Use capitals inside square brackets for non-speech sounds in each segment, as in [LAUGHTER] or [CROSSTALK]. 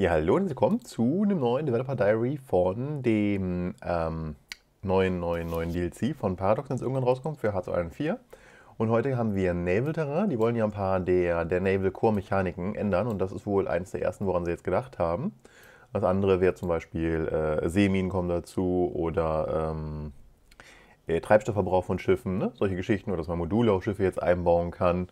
Ja, hallo und willkommen zu einem neuen Developer Diary von dem ähm, neuen, neuen, neuen DLC von Paradox, das irgendwann rauskommt für Hearts of Iron 4. Und heute haben wir Naval Terrain. Die wollen ja ein paar der, der Naval Core Mechaniken ändern und das ist wohl eins der ersten, woran sie jetzt gedacht haben. Das andere wäre zum Beispiel äh, Seeminen kommen dazu oder ähm, äh, Treibstoffverbrauch von Schiffen, ne? solche Geschichten oder dass man Module auf Schiffe jetzt einbauen kann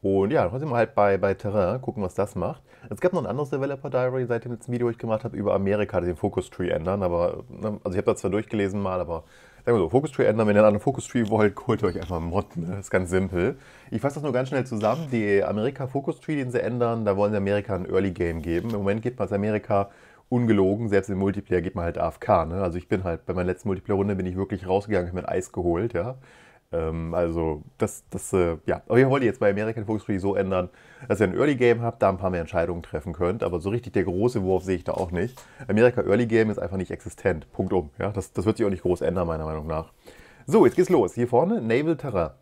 und ja, dann wir halt bei, bei Terrain gucken, was das macht. Es gab noch ein anderes Developer Diary seit dem letzten Video, ich gemacht habe, über Amerika, den Focus Tree ändern. Aber, ne, also ich habe das zwar durchgelesen mal, aber sagen wir so, Focus Tree ändern, wenn ihr einen anderen Focus Tree wollt, [LAUGHS] holt euch einfach einen Mod. Ne? Das ist ganz simpel. Ich fasse das nur ganz schnell zusammen. Die Amerika Focus Tree, den sie ändern, da wollen sie Amerika ein Early Game geben. Im Moment geht man als Amerika ungelogen, selbst im Multiplayer geht man halt AFK. Ne? Also ich bin halt, bei meiner letzten Multiplayer-Runde bin ich wirklich rausgegangen, habe mir ein Eis geholt, ja. Ähm, also, das, das äh, ja. Aber ihr wollt jetzt bei American Focus Free so ändern, dass ihr ein Early Game habt, da ein paar mehr Entscheidungen treffen könnt. Aber so richtig der große Wurf sehe ich da auch nicht. Amerika Early Game ist einfach nicht existent. Punkt um. Ja, das, das wird sich auch nicht groß ändern, meiner Meinung nach. So, jetzt geht's los. Hier vorne, Naval Terra.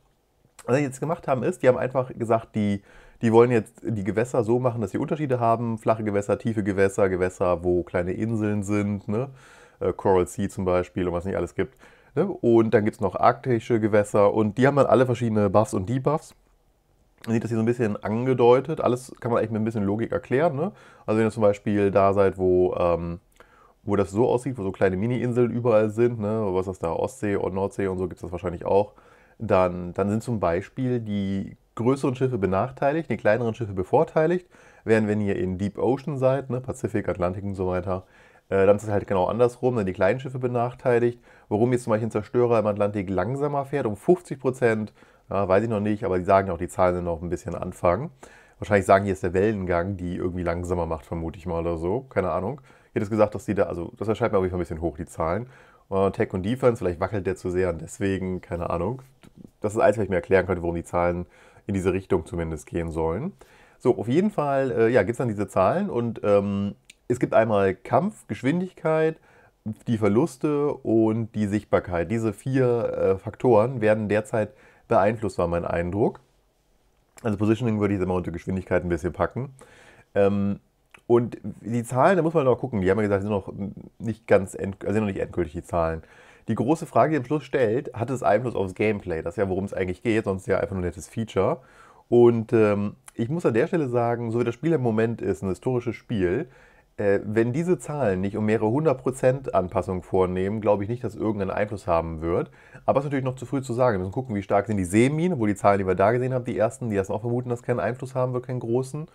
Was sie jetzt gemacht haben, ist, die haben einfach gesagt, die, die wollen jetzt die Gewässer so machen, dass sie Unterschiede haben. Flache Gewässer, tiefe Gewässer, Gewässer, wo kleine Inseln sind, ne? Äh, Coral Sea zum Beispiel und was nicht alles gibt. Ne? Und dann gibt es noch arktische Gewässer und die haben dann alle verschiedene Buffs und Debuffs. Man sieht das hier so ein bisschen angedeutet. Alles kann man eigentlich mit ein bisschen Logik erklären. Ne? Also wenn ihr zum Beispiel da seid, wo, ähm, wo das so aussieht, wo so kleine Mini-Inseln überall sind, ne? was ist das da, Ostsee und Nordsee und so gibt es das wahrscheinlich auch, dann, dann sind zum Beispiel die größeren Schiffe benachteiligt, die kleineren Schiffe bevorteiligt, während wenn ihr in Deep Ocean seid, ne? Pazifik, Atlantik und so weiter, äh, dann ist es halt genau andersrum, dann die kleinen Schiffe benachteiligt. Warum jetzt zum Beispiel ein Zerstörer im Atlantik langsamer fährt, um 50 Prozent, ja, weiß ich noch nicht, aber die sagen ja auch, die Zahlen sind noch ein bisschen Anfang. Wahrscheinlich sagen, hier ist der Wellengang, die irgendwie langsamer macht, vermute ich mal oder so, keine Ahnung. Hier hätte es gesagt, dass die da, also das erscheint mir aber ein bisschen hoch, die Zahlen. Und äh, Tech und Defense, vielleicht wackelt der zu sehr und deswegen, keine Ahnung. Das ist alles, was ich mir erklären könnte, warum die Zahlen in diese Richtung zumindest gehen sollen. So, auf jeden Fall, äh, ja, gibt es dann diese Zahlen und ähm, es gibt einmal Kampf, Geschwindigkeit, die Verluste und die Sichtbarkeit. Diese vier äh, Faktoren werden derzeit beeinflusst, war mein Eindruck. Also Positioning würde ich immer unter Geschwindigkeit ein bisschen packen. Ähm, und die Zahlen, da muss man noch gucken, die haben ja gesagt, sind noch nicht ganz end, also noch nicht endgültig die Zahlen. Die große Frage, die am Schluss stellt, hat es Einfluss aufs Gameplay? Das ist ja, worum es eigentlich geht, sonst ist ja einfach nur ein nettes Feature. Und ähm, ich muss an der Stelle sagen, so wie das Spiel im Moment ist, ein historisches Spiel, äh, wenn diese Zahlen nicht um mehrere hundert Prozent Anpassungen vornehmen, glaube ich nicht, dass irgendeinen Einfluss haben wird. Aber es ist natürlich noch zu früh zu sagen. Wir müssen gucken, wie stark sind die Seeminen, wo die Zahlen, die wir da gesehen haben, die ersten, die erst auch vermuten, dass keinen Einfluss haben wird, keinen großen.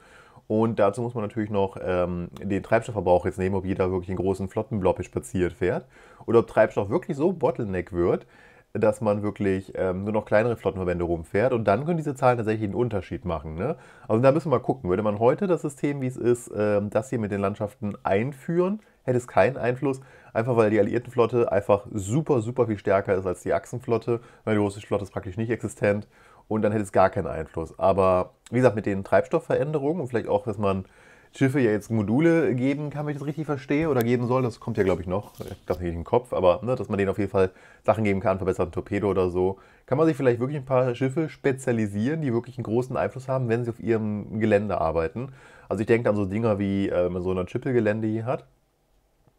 Und dazu muss man natürlich noch ähm, den Treibstoffverbrauch jetzt nehmen, ob jeder wirklich einen großen Flottenblob spaziert fährt oder ob Treibstoff wirklich so Bottleneck wird, dass man wirklich ähm, nur noch kleinere Flottenverbände rumfährt. Und dann können diese Zahlen tatsächlich einen Unterschied machen. Ne? Also da müssen wir mal gucken. Würde man heute das System, wie es ist, ähm, das hier mit den Landschaften einführen, hätte es keinen Einfluss. Einfach weil die Alliiertenflotte einfach super, super viel stärker ist als die Achsenflotte. Weil die russische Flotte ist praktisch nicht existent. Und dann hätte es gar keinen Einfluss. Aber wie gesagt, mit den Treibstoffveränderungen und vielleicht auch, dass man Schiffe ja jetzt Module geben kann, wenn ich das richtig verstehe, oder geben soll. Das kommt ja, glaube ich, noch. Ich äh, glaube nicht im Kopf, aber ne, dass man denen auf jeden Fall Sachen geben kann, verbesserten Torpedo oder so. Kann man sich vielleicht wirklich ein paar Schiffe spezialisieren, die wirklich einen großen Einfluss haben, wenn sie auf ihrem Gelände arbeiten. Also ich denke an so Dinger wie, äh, man so ein Schippe-Gelände hier hat,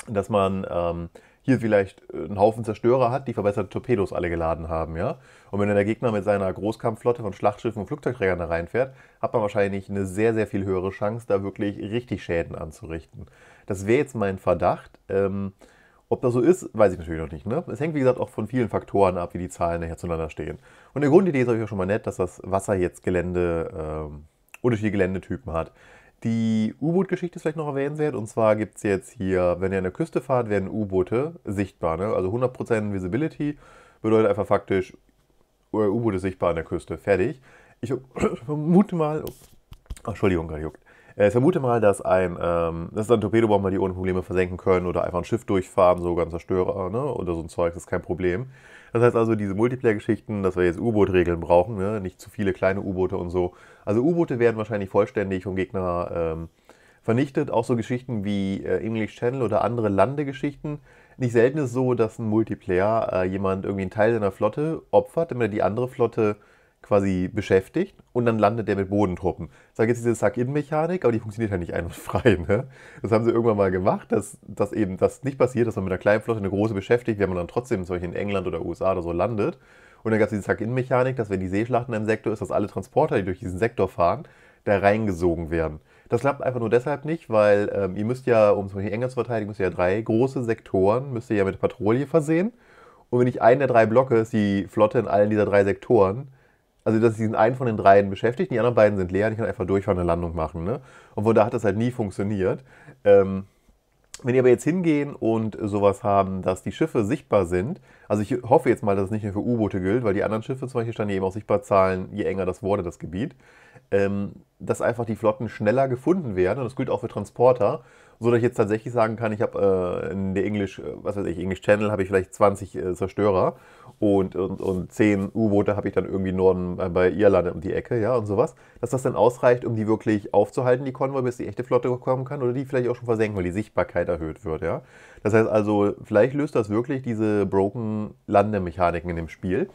dass man ähm, hier vielleicht äh, einen Haufen Zerstörer hat, die verbesserte Torpedos alle geladen haben, ja. Und wenn dann der Gegner mit seiner Großkampfflotte von Schlachtschiffen und Flugzeugträgern da reinfährt, hat man wahrscheinlich eine sehr, sehr viel höhere Chance, da wirklich richtig Schäden anzurichten. Das wäre jetzt mein Verdacht. Ähm, ob das so ist, weiß ich natürlich noch nicht. Ne? Es hängt, wie gesagt, auch von vielen Faktoren ab, wie die Zahlen nachher zueinander stehen. Und eine Grundidee ist euch ja schon mal nett, dass das Wasser jetzt Gelände, ähm, unterschiedliche Geländetypen hat. Die U-Boot-Geschichte ist vielleicht noch erwähnenswert. Und zwar gibt es jetzt hier, wenn ihr an der Küste fahrt, werden U-Boote sichtbar. Ne? Also 100% Visibility bedeutet einfach faktisch, äh, U-Boot ist sichtbar an der Küste. Fertig. Ich vermute mal, oh, Entschuldigung, gerade juckt. Äh, ich vermute mal, dass ein, ähm, dass ein Torpedobomber die ohne Probleme versenken können oder einfach ein Schiff durchfahren, sogar ein Zerstörer ne? oder so ein Zeug, das ist kein Problem. Das heißt also, diese Multiplayer-Geschichten, dass wir jetzt U-Boot-Regeln brauchen, ne? nicht zu viele kleine U-Boote und so. Also U-Boote werden wahrscheinlich vollständig vom Gegner ähm, vernichtet. Auch so Geschichten wie äh, English Channel oder andere Landegeschichten. Nicht selten ist es so, dass ein Multiplayer äh, jemand irgendwie einen Teil seiner Flotte opfert, damit er die andere Flotte quasi beschäftigt und dann landet der mit Bodentruppen. Da gibt es diese Suck-In-Mechanik, aber die funktioniert halt nicht [LAUGHS] einwandfrei. Ne? Das haben sie irgendwann mal gemacht, dass, dass eben das nicht passiert, dass man mit einer kleinen Flotte eine große beschäftigt, wenn man dann trotzdem solche in England oder USA oder so landet. Und dann gab es diese Suck-In-Mechanik, dass wenn die Seeschlacht in einem Sektor ist, dass alle Transporter, die durch diesen Sektor fahren, da reingesogen werden. Das klappt einfach nur deshalb nicht, weil ähm, ihr müsst ja, um zum Beispiel England zu verteidigen, müsst ihr ja drei große Sektoren, müsst ihr ja mit Patrouille versehen. Und wenn ich einen der drei Blocke ist, die Flotte in allen dieser drei Sektoren, also dass diesen einen von den dreien beschäftigt, die anderen beiden sind leer die können einfach durchfahren und eine Landung machen. Ne? Obwohl da hat das halt nie funktioniert. Ähm, wenn die aber jetzt hingehen und sowas haben, dass die Schiffe sichtbar sind, also ich hoffe jetzt mal, dass es nicht nur für U-Boote gilt, weil die anderen Schiffe zum Beispiel standen eben auch sichtbar Zahlen, je enger das wurde, das Gebiet, ähm, dass einfach die Flotten schneller gefunden werden und das gilt auch für Transporter so dass ich jetzt tatsächlich sagen kann, ich habe äh, in der English, äh, was weiß ich, English Channel habe ich vielleicht 20 äh, Zerstörer und, und, und 10 U-Boote habe ich dann irgendwie Norden äh, bei Irland um die Ecke, ja, und sowas. Dass das dann ausreicht, um die wirklich aufzuhalten, die Konvoi, bis die echte Flotte kommen kann oder die vielleicht auch schon versenken, weil die Sichtbarkeit erhöht wird, ja. Das heißt also, vielleicht löst das wirklich diese broken landemechaniken in dem Spiel.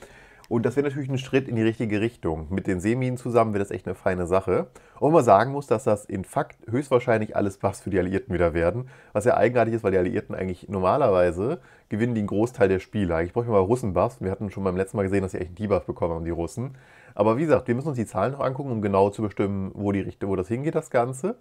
Und das wäre natürlich ein Schritt in die richtige Richtung. Mit den Seminen zusammen wäre das echt eine feine Sache. Und man sagen muss, dass das in Fakt höchstwahrscheinlich alles passt für die Alliierten wieder werden. Was ja eigenartig ist, weil die Alliierten eigentlich normalerweise gewinnen die einen Großteil der Spiele. Eigentlich brauche ich mal Russen-Buffs. Wir hatten schon beim letzten Mal gesehen, dass sie echt einen Debuff bekommen haben, die Russen. Aber wie gesagt, wir müssen uns die Zahlen noch angucken, um genau zu bestimmen, wo, die, wo das hingeht, das Ganze.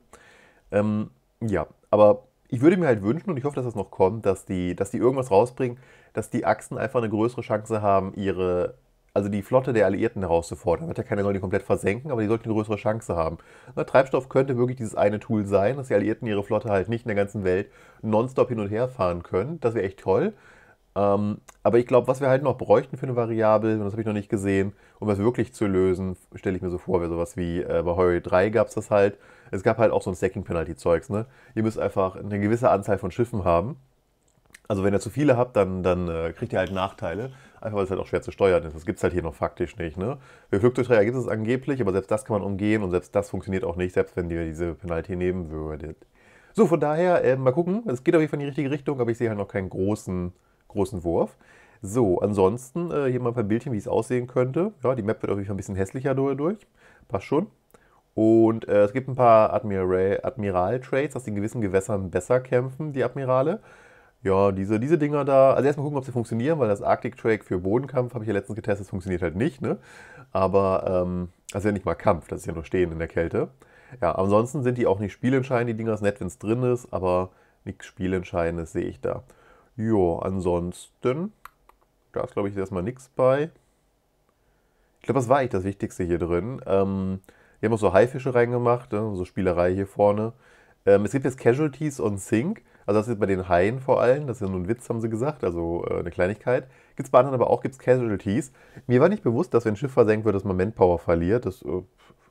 Ähm, ja, aber ich würde mir halt wünschen, und ich hoffe, dass das noch kommt, dass die, dass die irgendwas rausbringen, dass die Achsen einfach eine größere Chance haben, ihre also die Flotte der Alliierten herauszufordern. Wird ja keiner soll die komplett versenken, aber die sollten eine größere Chance haben. Na, ne, Treibstoff könnte wirklich dieses eine Tool sein, dass die Alliierten ihre Flotte halt nicht in der ganzen Welt nonstop hin und her fahren können. Das wäre echt toll. Ähm, aber ich glaube, was wir halt noch bräuchten für eine Variable, und das habe ich noch nicht gesehen, um das wirklich zu lösen, stelle ich mir so vor, wäre sowas wie äh, bei Hurry 3 gab es das halt. Es gab halt auch so ein Stacking-Penalty-Zeugs. Ne? Ihr müsst einfach eine gewisse Anzahl von Schiffen haben. Also wenn ihr zu viele habt, dann, dann äh, kriegt ihr halt Nachteile einfach weil es halt auch schwer zu steuern ist. Das gibt es halt hier noch faktisch nicht. Ne? Für Flugzeugträger gibt es angeblich, aber selbst das kann man umgehen und selbst das funktioniert auch nicht, selbst wenn ihr diese Penalty nehmen würdet. So, von daher, äh, mal gucken. Es geht auf jeden Fall in die richtige Richtung, aber ich sehe halt noch keinen großen, großen Wurf. So, ansonsten äh, hier mal ein paar Bildchen, wie es aussehen könnte. Ja, die Map wird auf jeden Fall ein bisschen hässlicher durch. Passt schon. Und äh, es gibt ein paar Admiral-Trades, dass die gewissen Gewässern besser kämpfen, die Admirale ja, diese, diese Dinger da, also erstmal gucken, ob sie funktionieren, weil das Arctic Track für Bodenkampf habe ich ja letztens getestet, das funktioniert halt nicht, ne? Aber, ähm, also ja nicht mal Kampf, das ist ja nur Stehen in der Kälte. Ja, ansonsten sind die auch nicht spielentscheidend, die Dinger, ist nett, wenn es drin ist, aber nichts spielentscheidendes sehe ich da. Jo, ansonsten da ist glaube ich, erstmal nichts bei. Ich glaube, das war eigentlich das Wichtigste hier drin. Ähm, die haben auch so Haifische reingemacht, ne? so Spielerei hier vorne. Ähm, es gibt jetzt Casualties on Sink. Also das ist bei den Haien vor allem, das ist ja nur ein Witz, haben sie gesagt, also äh, eine Kleinigkeit. Gibt es bei anderen aber auch, gibt es Casualties. Mir war nicht bewusst, dass wenn ein Schiff versenkt wird, dass Momentpower verliert. Das, äh,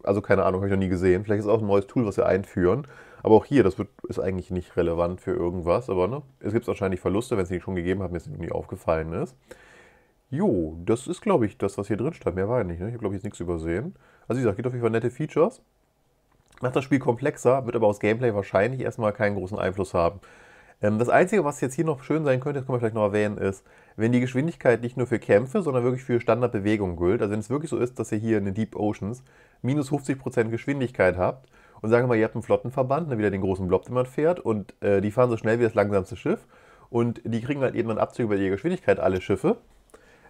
also keine Ahnung, habe ich noch nie gesehen. Vielleicht ist auch ein neues Tool, was wir einführen. Aber auch hier, das wird, ist eigentlich nicht relevant für irgendwas. Aber ne, es gibt wahrscheinlich Verluste, wenn es die schon gegeben hat, mir es nie aufgefallen ist. Jo, das ist, glaube ich, das, was hier drin stand. Mehr war ja nicht. Ne? Ich habe, glaube ich, jetzt nichts übersehen. Also wie gesagt, gibt auf jeden Fall nette Features. Macht das Spiel komplexer, wird aber aus Gameplay wahrscheinlich erstmal keinen großen Einfluss haben. Ähm, das Einzige, was jetzt hier noch schön sein könnte, das können wir vielleicht noch erwähnen, ist, wenn die Geschwindigkeit nicht nur für Kämpfe, sondern wirklich für Standardbewegung gilt, also wenn es wirklich so ist, dass ihr hier in den Deep Oceans minus 50% Geschwindigkeit habt und sagen wir mal, ihr habt einen Flottenverband, ne, wieder den großen Blob, den man fährt und äh, die fahren so schnell wie das langsamste Schiff und die kriegen halt irgendwann Abzüge Abzug über ihre Geschwindigkeit, alle Schiffe,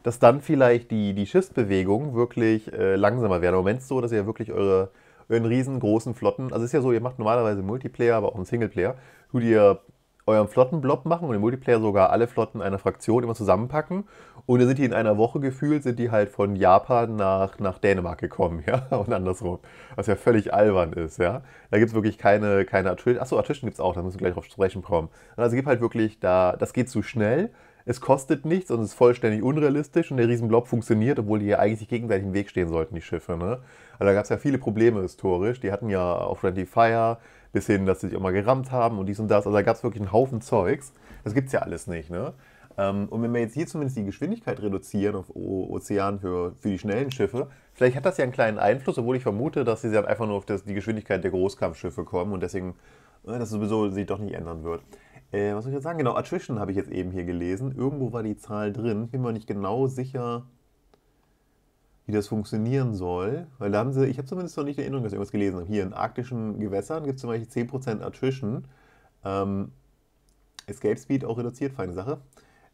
dass dann vielleicht die, die Schiffsbewegungen wirklich äh, langsamer werden. Im Moment ist es so, dass ihr wirklich eure in riesengroßen Flotten. Also es ist ja so, ihr macht normalerweise Multiplayer, aber auch einen Singleplayer, wo ihr euren Flottenblob machen und im Multiplayer sogar alle Flotten einer Fraktion immer zusammenpacken. Und dann sind die in einer Woche gefühlt, sind die halt von Japan nach, nach Dänemark gekommen, [LAUGHS] ja, und andersrum. Was ja völlig albern ist, ja. Da gibt es wirklich keine, keine Attrition. Achso, Attrition gibt es auch, da müssen wir gleich drauf sprechen kommen. Also es gibt halt wirklich da, das geht zu schnell, es kostet nichts und es ist vollständig unrealistisch und der Riesenblob funktioniert, obwohl die ja eigentlich sich gegenseitig im Weg stehen sollten, die Schiffe. Ne? Also da gab es ja viele Probleme historisch. Die hatten ja auf Friendly Fire bis hin, dass sie sich auch mal gerammt haben und dies und das. Also da gab es wirklich einen Haufen Zeugs. Das gibt es ja alles nicht. Ne? Ähm, und wenn wir jetzt hier zumindest die Geschwindigkeit reduzieren auf o Ozean für, für die schnellen Schiffe, vielleicht hat das ja einen kleinen Einfluss, obwohl ich vermute, dass sie dann einfach nur auf das, die Geschwindigkeit der Großkampfschiffe kommen und deswegen äh, das sowieso sich doch nicht ändern wird. Äh, was soll ich jetzt sagen? Genau, Attrition habe ich jetzt eben hier gelesen. Irgendwo war die Zahl drin. Bin mir nicht genau sicher, wie das funktionieren soll. Weil da haben sie, ich habe zumindest noch nicht die Erinnerung, dass ich irgendwas gelesen habe. Hier in arktischen Gewässern gibt es zum Beispiel 10% Attrition. Ähm, Escape Speed auch reduziert, feine Sache.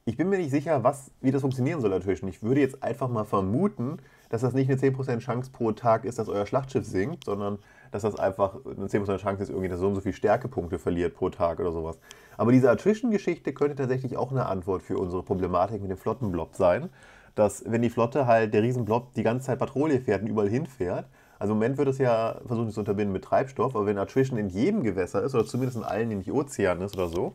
Ich bin mir nicht sicher, was, wie das funktionieren soll, Attrition. Ich würde jetzt einfach mal vermuten, dass das nicht eine 10% Chance pro Tag ist, dass euer Schlachtschiff sinkt, sondern dass das einfach eine 10% Chance ist, irgendwie, dass so und so viel Stärkepunkte verliert pro Tag oder sowas. Aber diese Attrition-Geschichte könnte tatsächlich auch eine Antwort für unsere Problematik mit dem Flottenblob sein, dass wenn die Flotte halt, der Riesenblob, die ganze Zeit Patrouille fährt und überall hinfährt, also im Moment wird es ja versuchen, es zu unterbinden mit Treibstoff, aber wenn Attrition in jedem Gewässer ist, oder zumindest in allen, in nicht Ozean ist oder so,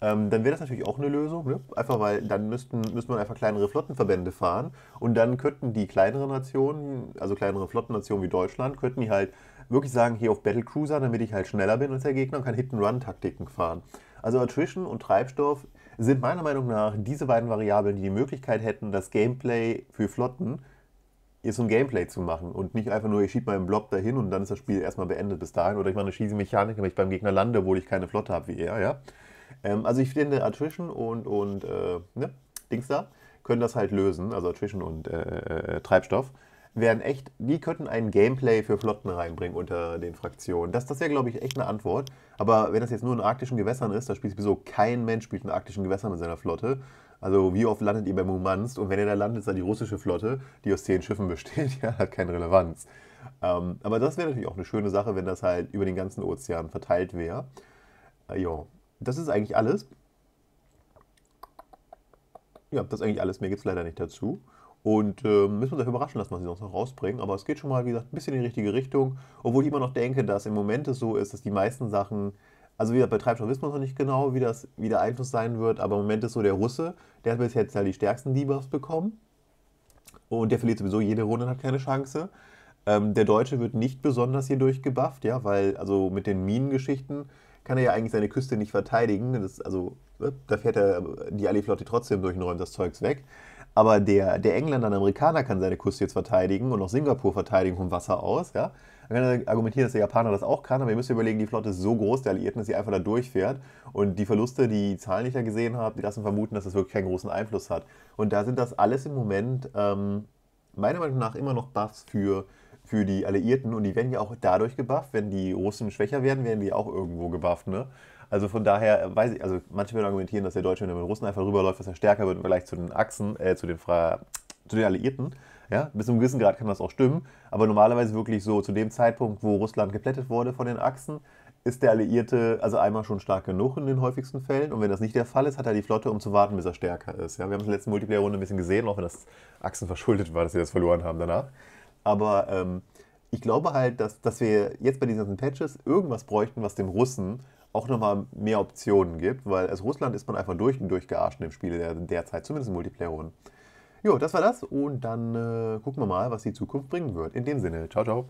ähm, dann wäre das natürlich auch eine Lösung. Ne? Einfach weil dann müssten, müsste man einfach kleinere Flottenverbände fahren und dann könnten die kleineren Nationen, also kleinere Flottennationen wie Deutschland, könnten die halt wirklich sagen, hier auf Battlecruiser, damit ich halt schneller bin als der Gegner und kann Hit-and-Run-Taktiken fahren. Also Attrition und Treibstoff sind meiner Meinung nach diese beiden Variablen, die die Möglichkeit hätten, das Gameplay für Flotten ist ein Gameplay zu machen und nicht einfach nur, ich schiebe meinen Blob dahin und dann ist das Spiel erstmal beendet bis dahin oder ich mache eine schieße Mechanik, damit ich beim Gegner lande, obwohl ich keine Flotte habe wie er, ja. Ähm, also ich finde Attrition und, und äh, ne, Dings da können das halt lösen, also Attrition und äh, äh Treibstoff wären echt, die könnten ein Gameplay für Flotten reinbringen unter den Fraktionen. Das, das wäre, glaube ich, echt eine Antwort. Aber wenn das jetzt nur in arktischen Gewässern ist, da spielt sowieso kein Mensch spielt in arktischen Gewässern mit seiner Flotte. Also wie oft landet ihr bei Murmansk? Und wenn ihr da landet, ist da die russische Flotte, die aus zehn Schiffen besteht. [LAUGHS] Ja, hat keine Relevanz. Ähm, aber das wäre natürlich auch eine schöne Sache, wenn das halt über den ganzen Ozean verteilt wäre. Äh, ja, das ist eigentlich alles. Ja, das ist eigentlich alles. Mehr gibt es leider nicht dazu. Und äh, müssen uns dafür überraschen lassen, was sie sonst noch rausbringen. Aber es geht schon mal, wie gesagt, ein bisschen in die richtige Richtung. Obwohl ich immer noch denke, dass im Moment es so ist, dass die meisten Sachen, also wie gesagt, bei Treibstoff wissen wir noch nicht genau, wie, das, wie der Einfluss sein wird. Aber im Moment ist so der Russe, der hat bis jetzt halt die stärksten Debuffs bekommen. Und der verliert sowieso jede Runde und hat keine Chance. Ähm, der Deutsche wird nicht besonders hier durchgebufft, ja, weil, also mit den Minengeschichten kann er ja eigentlich seine Küste nicht verteidigen. Das, also, ne, da fährt er die Aliflotte trotzdem durch und räumt das Zeugs weg. Aber der, der Engländer, der Amerikaner kann seine Küste jetzt verteidigen und auch Singapur verteidigen vom Wasser aus. Ja? Dann kann er argumentieren, dass der Japaner das auch kann, aber ihr müsst überlegen, die Flotte ist so groß, der Alliierten, dass sie einfach da durchfährt. Und die Verluste, die Zahlen, die ich ja gesehen habe, die lassen vermuten, dass das wirklich keinen großen Einfluss hat. Und da sind das alles im Moment ähm, meiner Meinung nach immer noch Buffs für, für die Alliierten und die werden ja auch dadurch gebufft. Wenn die Russen schwächer werden, werden die auch irgendwo gebufft. Ne? Also von daher äh, weiß ich, also manche würden argumentieren, dass der Deutsche, wenn er mit den Russen einfach rüberläuft, dass er stärker wird im Vergleich zu den Achsen, äh, zu den Fra zu den Alliierten. Ja, bis zu einem gewissen Grad kann das auch stimmen, aber normalerweise wirklich so zu dem Zeitpunkt, wo Russland geplättet wurde von den Achsen, ist der Alliierte also einmal schon stark genug in den häufigsten Fällen. Und wenn das nicht der Fall ist, hat er die Flotte, um zu warten, bis er stärker ist. Ja, wir haben es in der letzten Multiplayer-Runde ein bisschen gesehen, auch wenn das Achsen verschuldet war, dass sie das verloren haben danach. Aber ähm, ich glaube halt, dass, dass wir jetzt bei diesen ganzen Patches irgendwas bräuchten, was dem Russen auch nochmal mehr Optionen gibt, weil als Russland ist man einfach durch und durch gearscht im Spiel der, derzeit, zumindest in Multiplayer-Runden. Jo, das war das und dann äh, gucken wir mal, was die Zukunft bringen wird. In dem Sinne, ciao, ciao.